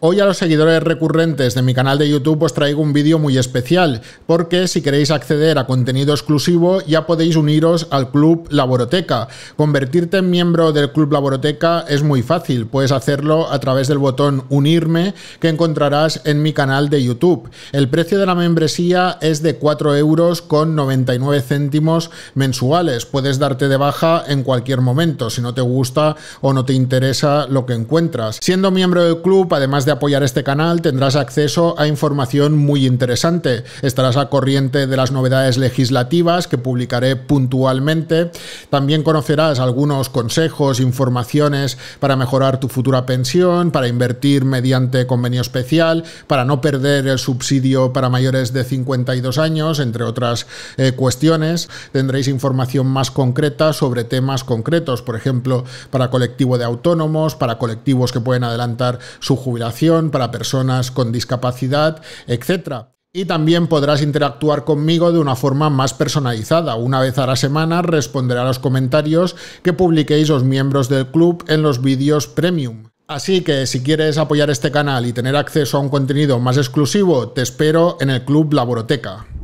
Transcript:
Hoy a los seguidores recurrentes de mi canal de YouTube os traigo un vídeo muy especial, porque si queréis acceder a contenido exclusivo ya podéis uniros al Club Laboroteca. Convertirte en miembro del Club Laboroteca es muy fácil, puedes hacerlo a través del botón unirme que encontrarás en mi canal de YouTube. El precio de la membresía es de 4 euros con 99 céntimos mensuales, puedes darte de baja en cualquier momento si no te gusta o no te interesa lo que encuentras. Siendo miembro del club, además de apoyar este canal, tendrás acceso a información muy interesante. Estarás al corriente de las novedades legislativas que publicaré puntualmente. También conocerás algunos consejos, informaciones para mejorar tu futura pensión, para invertir mediante convenio especial, para no perder el subsidio para mayores de 52 años, entre otras eh, cuestiones. Tendréis información más concreta sobre temas concretos, por ejemplo, para colectivo de autónomos, para colectivos que pueden adelantar su jubilación para personas con discapacidad, etc. Y también podrás interactuar conmigo de una forma más personalizada. Una vez a la semana responderé a los comentarios que publiquéis los miembros del club en los vídeos premium. Así que si quieres apoyar este canal y tener acceso a un contenido más exclusivo, te espero en el Club Laboroteca.